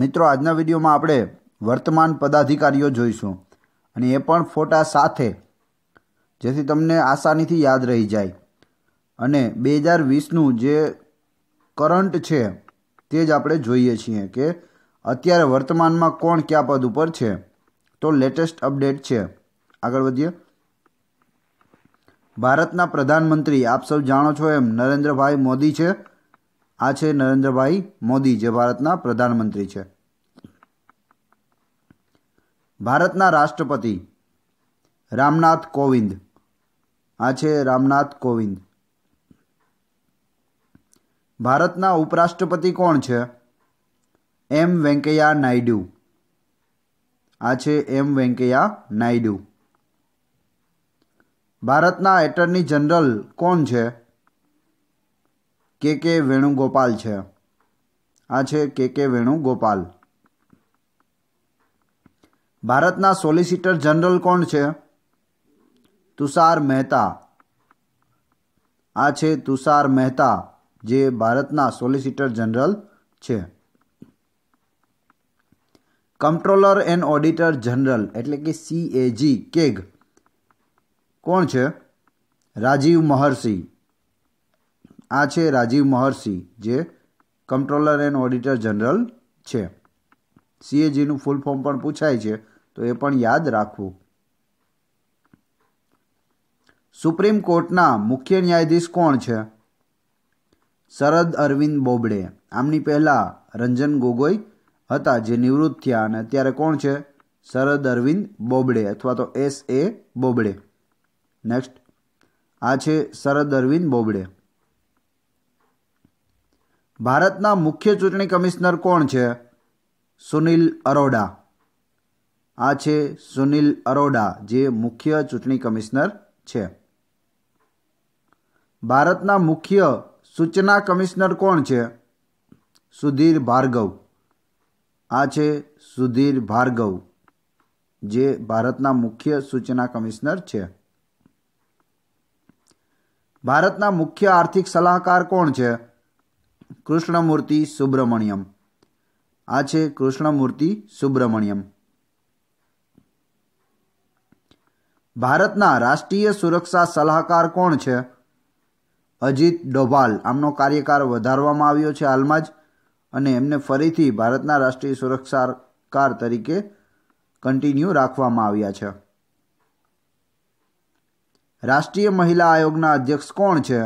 મિત્રો આજના વિડીયોમાં આપણે વર્તમાન પદાધિકારીઓ જોઈશું અને એ પણ ફોટા સાથે જેથી તમને આસાનીથી યાદ રહી જાય અને બે હજાર વીસનું જે કરંટ છે તે જ આપણે જોઈએ છીએ કે અત્યારે વર્તમાનમાં કોણ કયા પદ ઉપર છે તો લેટેસ્ટ અપડેટ છે આગળ વધીએ ભારતના પ્રધાનમંત્રી આપ સૌ જાણો છો એમ નરેન્દ્રભાઈ મોદી છે આ છે નરેન્દ્રભાઈ મોદી જે ભારતના પ્રધાનમંત્રી છે ભારતના રાષ્ટ્રપતિ રામનાથ કોવિંદ આ છે રામનાથ કોવિંદ ભારતના ઉપરાષ્ટ્રપતિ કોણ છે એમ વેંકૈયા નાયડુ આ છે એમ વેંકૈયા નાયડુ ભારતના એટર્ની જનરલ કોણ છે કે કે વેણુગોપાલ છે આ છે કે કે વેણુગોપાલ ભારતના સોલિસિટર જનરલ કોણ છે તુષાર મહેતા આ છે તુષાર મહેતા જે ભારતના સોલિસિટર જનરલ છે કંટ્રોલર એન્ડ ઓડિટર જનરલ એટલે કે સીએજી કેગ કોણ છે રાજીવ મહર્ષિ આ છે રાજીવ મહર્ષિ જે કંટ્રોલર એન્ડ ઓડિટર જનરલ છે સીએજીનું ફૂલ ફોર્મ પણ પૂછાય છે તો એ પણ યાદ રાખવું સુપ્રીમ કોર્ટના મુખ્ય ન્યાયાધીશ કોણ છે શરદ અરવિંદ બોબડે આમની પહેલાં રંજન ગોગોઈ હતા જે નિવૃત્ત થયા અને અત્યારે કોણ છે શરદ અરવિંદ બોબડે અથવા તો એસ એ બોબડે નેક્સ્ટ આ છે શરદ અરવિંદ બોબડે ભારતના મુખ્ય ચૂંટણી કમિશનર કોણ છે સુનિલ અરોડા આ છે સુનિલ અરોડા જે મુખ્ય ચૂંટણી કમિશનર છે ભારતના મુખ્ય સૂચના કમિશનર કોણ છે સુધીર ભાર્ગવ આ છે સુધીર ભાર્ગવ જે ભારતના મુખ્ય સૂચના કમિશનર છે ભારતના મુખ્ય આર્થિક સલાહકાર કોણ છે કૃષ્ણમૂર્તિ સુબ્રમણ્યમ આ છે કૃષ્ણમૂર્તિ સુબ્રમણ્યમ ભારતના રાષ્ટ્રીય સુરક્ષા સલાહકાર કોણ છે અજીત ડોભાલ આમનો કાર્યકાળ વધારવામાં આવ્યો છે હાલમાં જ અને એમને ફરીથી ભારતના રાષ્ટ્રીય સુરક્ષાકાર તરીકે કન્ટિન્યુ રાખવામાં આવ્યા છે રાષ્ટ્રીય મહિલા આયોગના અધ્યક્ષ કોણ છે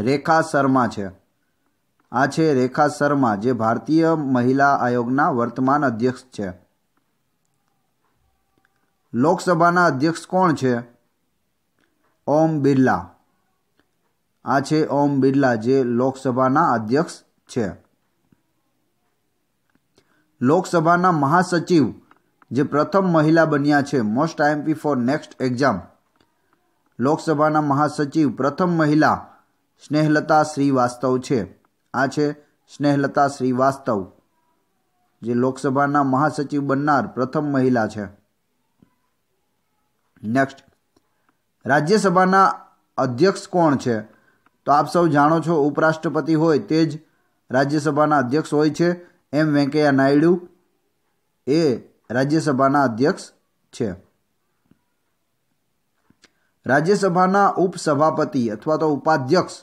રેખા શર્મા છે આ છે રેખા શર્મા જે ભારતીય મહિલા આયોગના વર્તમાન અધ્યક્ષ છે લોકસભાના અધ્યક્ષ કોણ છે ઓમ બિરલા આ છે ઓમ બિરલા જે લોકસભાના અધ્યક્ષ છે લોકસભાના મહાસચિવ જે પ્રથમ મહિલા બન્યા છે most IMP for next exam લોકસભાના મહાસચિવ પ્રથમ મહિલા સ્નેહલતા શ્રીવાસ્તવ છે આ છે સ્નેહલતા શ્રીવાસ્તવ જે લોકસભાના મહાસચિવ બનનાર પ્રથમ મહિલા છે નેક્સ્ટ રાજ્યસભાના અધ્યક્ષ કોણ છે તો આપ સૌ જાણો છો ઉપરાષ્ટ્રપતિ હોય તે જ રાજ્યસભાના અધ્યક્ષ હોય છે એમ વેંકૈયા નાયડુ એ રાજ્યસભાના અધ્યક્ષ છે રાજ્યસભાના ઉપસભાપતિ અથવા તો ઉપાધ્યક્ષ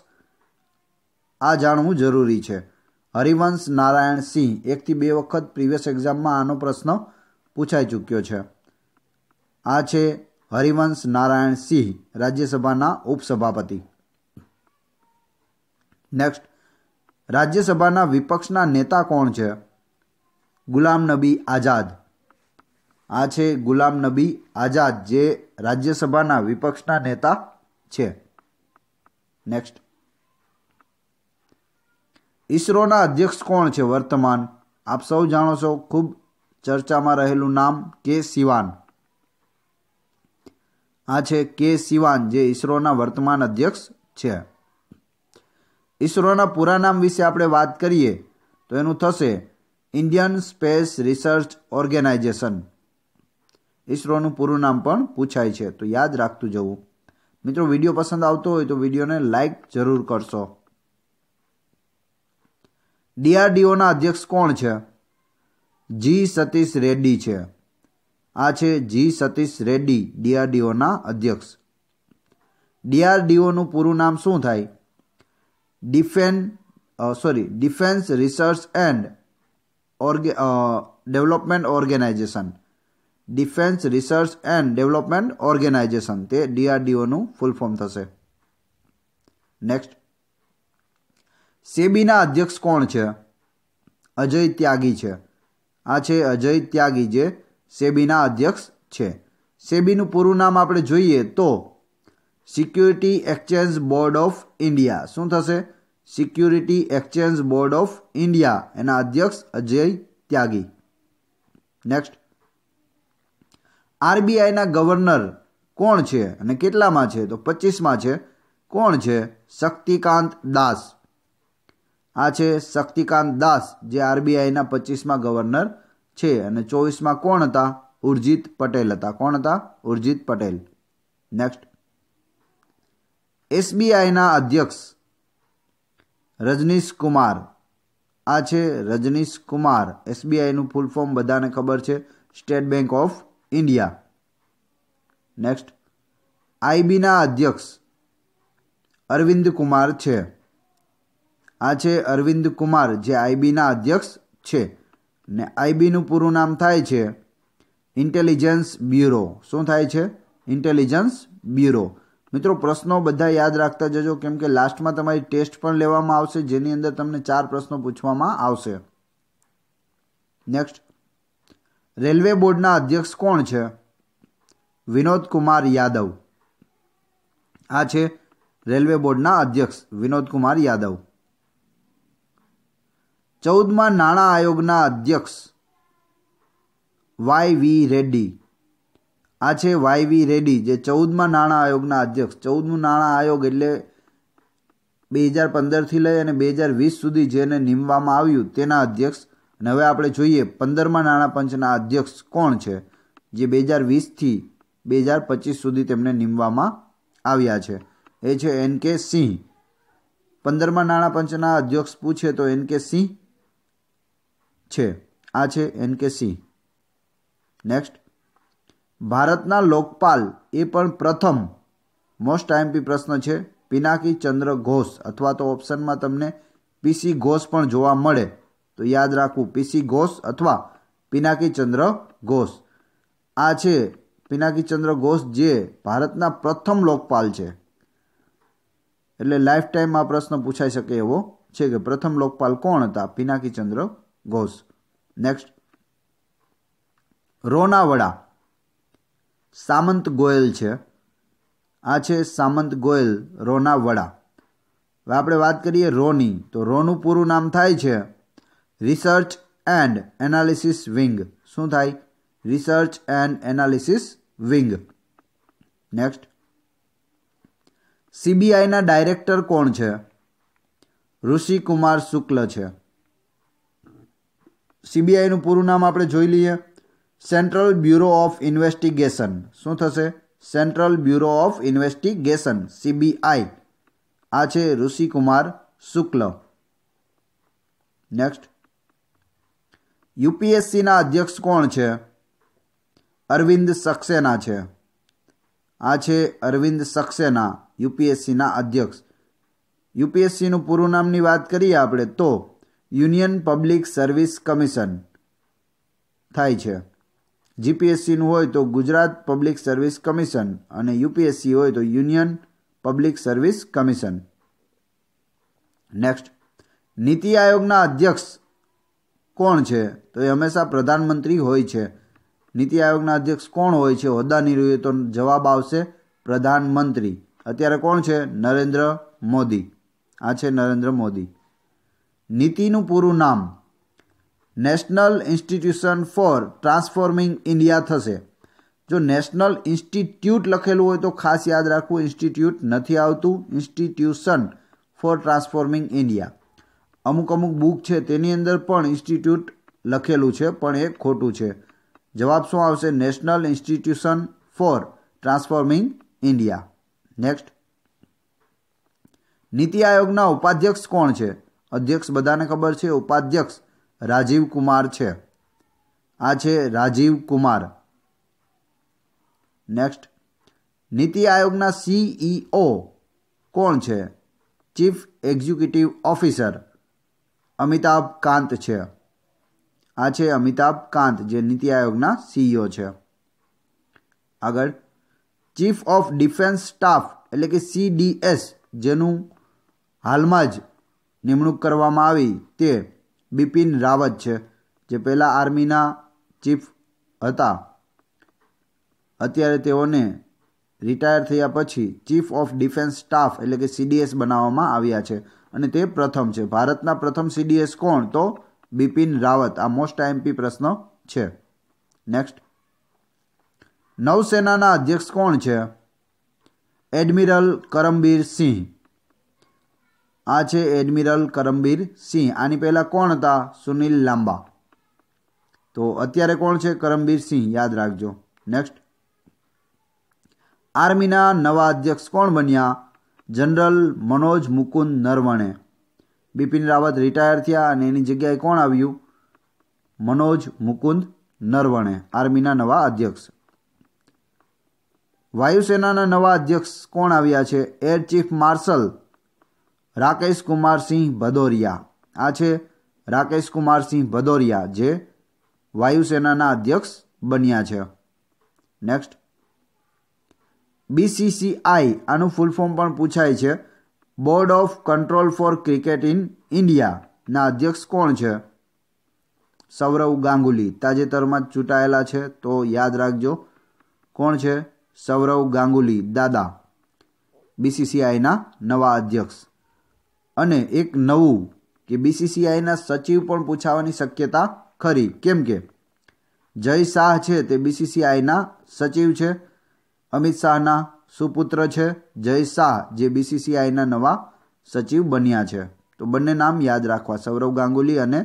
આ જાણવું જરૂરી છે હરિવંશ નારાયણ સિંહ એકથી બે વખત પ્રીવિયસ એક્ઝામમાં આનો પ્રશ્ન પૂછાઈ ચૂક્યો છે આ છે હરિવંશ નારાયણ સિંહ રાજ્યસભાના ઉપસભાપતિ નેક્સ્ટ રાજ્યસભાના વિપક્ષના નેતા કોણ છે ગુલામ નબી આઝાદ આ છે ગુલામ નબી આઝાદ જે રાજ્યસભાના વિપક્ષના નેતા છે નેક્સ્ટ ઈસરોના અધ્યક્ષ કોણ છે વર્તમાન આપ સૌ જાણો છો ખૂબ ચર્ચામાં રહેલું નામ કે સિવાન આ છે કે સિવાન જે ઈસરોના વર્તમાન અધ્યક્ષ છે ઈસરોના પૂરા નામ વિશે આપણે વાત કરીએ તો એનું થશે ઇન્ડિયન સ્પેસ રિસર્ચ ઓર્ગેનાઇઝેશન ઈસરોનું પૂરું નામ પણ પૂછાય છે તો યાદ રાખતું જવું મિત્રો વિડીયો પસંદ આવતો હોય તો વિડીયોને લાઇક જરૂર કરશો ડીઆરડીઓના અધ્યક્ષ કોણ છે જી સતીશ રેડ્ડી છે આ છે જી સતીશ રેડ્ડી ડીઆરડીઓના અધ્યક્ષ ડીઆરડીઓનું પૂરું નામ શું થાય defence sorry Defence Research and ઓર્ગે Development Organisation Defence Research and Development Organisation તે ડીઆરડીઓનું ફૂલ ફોર્મ થશે નેક્સ્ટ સેબીના અધ્યક્ષ કોણ છે અજય ત્યાગી છે આ છે અજય ત્યાગી જે સેબીના અધ્યક્ષ છે સેબીનું પૂરું નામ આપણે જોઈએ તો Security Exchange Board of India શું થશે Security Exchange Board of India એના અધ્યક્ષ અજય ત્યાગી નેક્સ્ટ આરબીઆઈના ગવર્નર કોણ છે અને કેટલામાં છે તો પચીસમાં છે કોણ છે શક્તિકાંત દાસ આ છે શક્તિકાંત દાસ જે આરબીઆઈના પચીસમાં ગવર્નર છે અને ચોવીસમાં કોણ હતા ઉર્જિત પટેલ હતા કોણ હતા ઉર્જિત પટેલ નેક્સ્ટ એસબીઆઈના અધ્યક્ષ રજનીશ કુમાર આ છે રજનીશ કુમાર એસબીઆઈનું ફૂલ ફોર્મ બધાને ખબર છે State Bank of India next આઈબીના અધ્યક્ષ અરવિંદ કુમાર છે આ છે અરવિંદ કુમાર જે આઈબીના અધ્યક્ષ છે ને આઈબીનું પૂરું નામ થાય છે ઇન્ટેલિજન્સ બ્યુરો શું થાય છે ઇન્ટેલિજન્સ બ્યુરો મિત્રો પ્રશ્નો બધા યાદ રાખતા જજો કેમ કે લાસ્ટમાં તમારી ટેસ્ટ પણ લેવામાં આવશે જેની અંદર તમને ચાર પ્રશ્નો પૂછવામાં આવશે નેક્સ્ટ રેલવે બોર્ડના અધ્યક્ષ કોણ છે વિનોદ કુમાર યાદવ આ છે રેલવે બોર્ડના અધ્યક્ષ વિનોદ કુમાર યાદવ ચૌદમાં નાણાં આયોગના અધ્યક્ષ વાય વી રેડ્ડી આ છે વાય વી રેડ્ડી જે ચૌદમાં નાણાં આયોગના અધ્યક્ષ ચૌદમું નાણાં આયોગ એટલે બે હજાર પંદરથી લઈ અને બે હજાર વીસ સુધી જેને નીમવામાં આવ્યું તેના અધ્યક્ષ અને હવે આપણે જોઈએ પંદરમાં નાણાં પંચના અધ્યક્ષ કોણ છે જે બે હજાર વીસથી બે હજાર પચીસ સુધી તેમને નીમવામાં આવ્યા છે એ છે એન કે સિંહ પંદરમાં નાણાં પંચના અધ્યક્ષ પૂછે તો એન કે સિંહ છે આ છે એન કે નેક્સ્ટ ભારતના લોકપાલ એ પણ પ્રથમ મોસ્ટ આઈએમપી પ્રશ્ન છે પિનાકી ચંદ્ર ઘોષ અથવા તો ઓપ્શનમાં તમને પીસી ઘોષ પણ જોવા મળે તો યાદ રાખવું પીસી ઘોષ અથવા પિનાકી ચંદ્ર ઘોષ આ છે પિનાકી ચંદ્ર ઘોષ જે ભારતના પ્રથમ લોકપાલ છે એટલે લાઈફ ટાઈમ આ પ્રશ્ન પૂછાઈ શકે એવો છે કે પ્રથમ લોકપાલ કોણ હતા પિનાકી ચંદ્ર goes નેક્સ્ટ રોનાવડા સામંત ગોયલ છે આ છે સામંત ગોયલ રોનાવડા હવે આપણે વાત કરીએ રોની તો રોનું પૂરું નામ થાય છે રિસર્ચ એન્ડ એનાલિસિસ વિંગ શું થાય Research and Analysis Wing next સીબીઆઈના ડાયરેક્ટર કોણ છે ઋષિકુમાર શુક્લ છે સીબીઆઈનું પૂરું નામ આપણે જોઈ લઈએ સેન્ટ્રલ બ્યુરો ઓફ ઇન્વેસ્ટિગેશન શું થશે Central Bureau of Investigation CBI આ છે ઋષિકુમાર શુક્લ નેક્સ્ટ યુપીએસસીના અધ્યક્ષ કોણ છે અરવિંદ સક્સેના છે આ છે અરવિંદ સક્સેના યુપીએસસીના અધ્યક્ષ યુપીએસસીનું પૂરું નામની વાત કરીએ આપણે તો યુનિયન પબ્લિક સર્વિસ કમિશન થાય છે જીપીએસસીનું હોય તો ગુજરાત પબ્લિક સર્વિસ કમિશન અને યુપીએસસી હોય તો Union Public Service Commission next NITI આયોગના અધ્યક્ષ કોણ છે તો એ હંમેશા પ્રધાનમંત્રી હોય છે નીતિ આયોગના અધ્યક્ષ કોણ હોય છે હોદ્દાની રહીએ તો જવાબ આવશે પ્રધાનમંત્રી અત્યારે કોણ છે નરેન્દ્ર મોદી આ છે નરેન્દ્ર મોદી નીતિનું પૂરું નામ National Institution for Transforming India થશે જો નેશનલ ઇન્સ્ટિટ્યૂટ લખેલું હોય તો ખાસ યાદ રાખવું ઇન્સ્ટિટ્યૂટ નથી આવતું ઇન્સ્ટિટ્યુશન ફોર ટ્રાન્સફોર્મિંગ ઇન્ડિયા અમુક અમુક બુક છે તેની અંદર પણ ઇન્સ્ટિટ્યૂટ લખેલું છે પણ એ ખોટું છે જવાબ શું આવશે National Institution for Transforming India next NITI આયોગના ઉપાધ્યક્ષ કોણ છે અધ્યક્ષ બધાને ખબર છે ઉપાધ્યક્ષ રાજીવ કુમાર છે આ છે રાજીવ કુમાર નેક્સ્ટ નીતિ આયોગના સીઈઓ કોણ છે chief executive officer Amitabh Kant છે આ છે અમિતાભ કાંત જે નીતિ આયોગના સીઈઓ છે આગળ ચીફ ઓફ ડિફેન્સ સ્ટાફ એટલે કે સીડીએસ જેનું હાલમાં જ નિમણૂક કરવામાં આવી તે બિપિન રાવત છે જે પહેલાં આર્મીના ચીફ હતા અત્યારે તેઓને રિટાયર થયા પછી ચીફ ઓફ ડિફેન્સ સ્ટાફ એટલે કે સીડીએસ બનાવવામાં આવ્યા છે અને તે પ્રથમ છે ભારતના પ્રથમ સીડીએસ કોણ તો બિપિન રાવત આ મોસ્ટ આઈએમપી પ્રશ્ન છે નેક્સ્ટ નૌસેનાના અધ્યક્ષ કોણ છે એડમિરલ કરમબીર સિંહ આ છે એડમિરલ કરમબીર સિંહ આની પહેલાં કોણ હતા સુનિલ લાંબા તો અત્યારે કોણ છે કરમબીર સિંહ યાદ રાખજો નેક્સ્ટ આર્મીના નવા અધ્યક્ષ કોણ બન્યા જનરલ મનોજ મુકુંદ નરવણે બિપિન રાવત રિટાયર થયા અને એની જગ્યાએ કોણ આવ્યું મનોજ મુકુંદ નરવણે આર્મીના નવા અધ્યક્ષ વાયુસેનાના નવા અધ્યક્ષ કોણ આવ્યા છે air chief marshal Rakesh Kumarsingh Bhadauria આ છે રાકેશ કુમારસિંહ ભદૌરિયા જે વાયુસેનાના અધ્યક્ષ બન્યા છે નેક્સ્ટ બીસીસીઆઈ આનું ફૂલ ફોર્મ પણ પૂછાય છે Board of Control for Cricket in ઇન્ડિયાના અધ્યક્ષ કોણ છે સૌરવ ગાંગુલી તાજેતરમાં જ ચૂંટાયેલા છે તો યાદ રાખજો કોણ છે સૌરવ ગાંગુલી દાદા બીસીસીઆઈના નવા અધ્યક્ષ અને એક નવું કે બીસીસીઆઈના સચિવ પણ પૂછાવાની શક્યતા ખરી કેમ કે જય શાહ છે તે બીસીસીઆઈના સચિવ છે અમિત શાહના સુપુત્ર છે જય શાહ જે બીસીસીઆઈના નવા સચિવ બન્યા છે તો બંને નામ યાદ રાખવા સૌરવ ગાંગુલી અને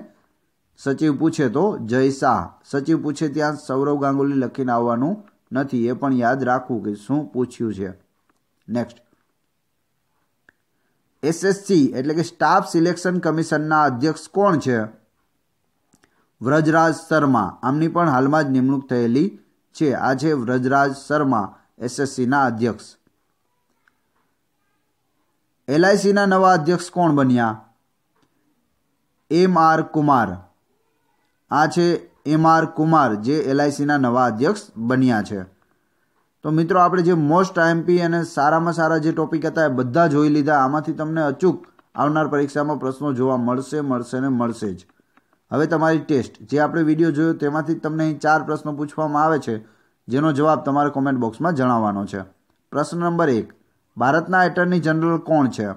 સચિવ પૂછે તો જય શાહ સચિવ પૂછે ત્યાં સૌરવ ગાંગુલી લખીને આવવાનું નથી એ પણ યાદ રાખવું કે શું પૂછ્યું છે નેક્સ્ટ એસએસસી એટલે કે સ્ટાફ સિલેક્શન કમિશનના અધ્યક્ષ કોણ છે વ્રજરાજ શર્મા આમની પણ હાલમાં જ નિમણૂક થયેલી છે આ છે વ્રજરાજ શર્મા એસએસસીના અધ્યક્ષ એલઆઈસીના નવા અધ્યક્ષ કોણ બન્યા એમ આર કુમાર આ છે એમ આર કુમાર જે એલઆઈસીના નવા અધ્યક્ષ બન્યા છે તો મિત્રો આપણે જે મોસ્ટ આઈએમપી અને સારામાં સારા જે ટોપિક હતા એ બધા જોઈ લીધા આમાંથી તમને અચૂક આવનાર પરીક્ષામાં પ્રશ્નો જોવા મળશે મળશે ને મળશે જ હવે તમારી ટેસ્ટ જે આપણે વિડીયો જોયો તેમાંથી તમને અહીં ચાર પ્રશ્નો પૂછવામાં આવે છે જેનો જવાબ તમારે કોમેન્ટ બોક્સમાં જણાવવાનો છે પ્રશ્ન નંબર એક ભારતના એટર્ની જનરલ કોણ છે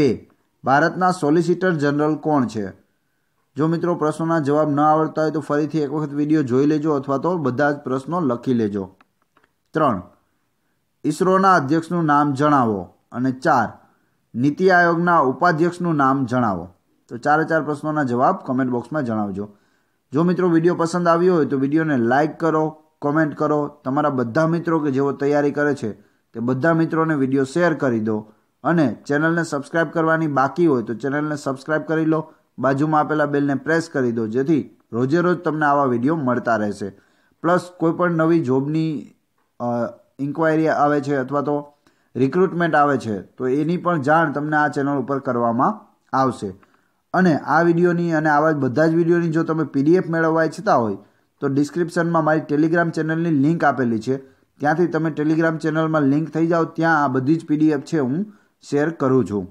બે ભારતના સોલિસિટર જનરલ કોણ છે જો મિત્રો પ્રશ્નોના જવાબ ન આવડતા હોય તો ફરીથી એક વખત વિડીયો જોઈ લેજો અથવા તો બધા જ પ્રશ્નો લખી લેજો ત્રણ ઇસરોના અધ્યક્ષનું નામ જણાવો અને ચાર નીતિ આયોગના ઉપાધ્યક્ષનું નામ જણાવો તો ચારે ચાર પ્રશ્નોના જવાબ કમેન્ટ બોક્સમાં જણાવજો જો મિત્રો વિડીયો પસંદ આવ્યો હોય તો વિડીયોને લાઇક કરો કોમેન્ટ કરો તમારા બધા મિત્રો કે જેઓ તૈયારી કરે છે તે બધા મિત્રોને વિડીયો શેર કરી દો અને ચેનલને સબસ્ક્રાઇબ કરવાની બાકી હોય તો ચેનલને સબસ્ક્રાઇબ કરી લો બાજુમાં આપેલા બેલને પ્રેસ કરી દો જેથી રોજે રોજ તમને આવા વિડીયો મળતા રહેશે પ્લસ કોઈપણ નવી જોબની ઇન્ક્વાયરી આવે છે અથવા તો રિક્રુટમેન્ટ આવે છે તો એની પણ જાણ તમને આ ચેનલ ઉપર કરવામાં આવશે અને આ વિડીયોની અને આવા બધા જ વિડીયોની જો તમે પીડીએફ મેળવવા ઈચ્છતા હોય તો ડિસ્ક્રિપ્શનમાં મારી ટેલિગ્રામ ચેનલની લિંક આપેલી છે ત્યાંથી તમે ટેલિગ્રામ ચેનલમાં લિંક થઈ જાઓ ત્યાં આ બધી જ પીડીએફ છે હું શેર કરું છું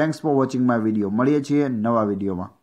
thanks for watching my video મળીએ છીએ નવા વિડીયોમાં